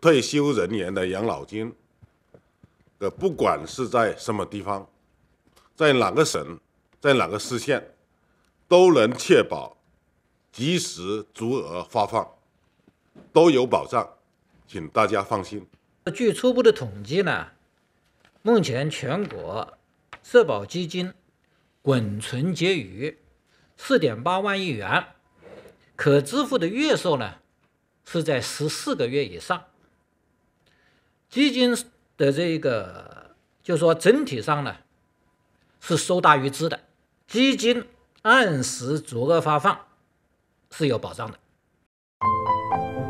退休人员的养老金，呃，不管是在什么地方，在哪个省，在哪个市县，都能确保及时足额发放，都有保障，请大家放心。据初步的统计呢，目前全国社保基金滚存结余四点八万亿元，可支付的月数呢是在十四个月以上。基金的这一个，就说整体上呢，是收大于支的，基金按时足额发放是有保障的。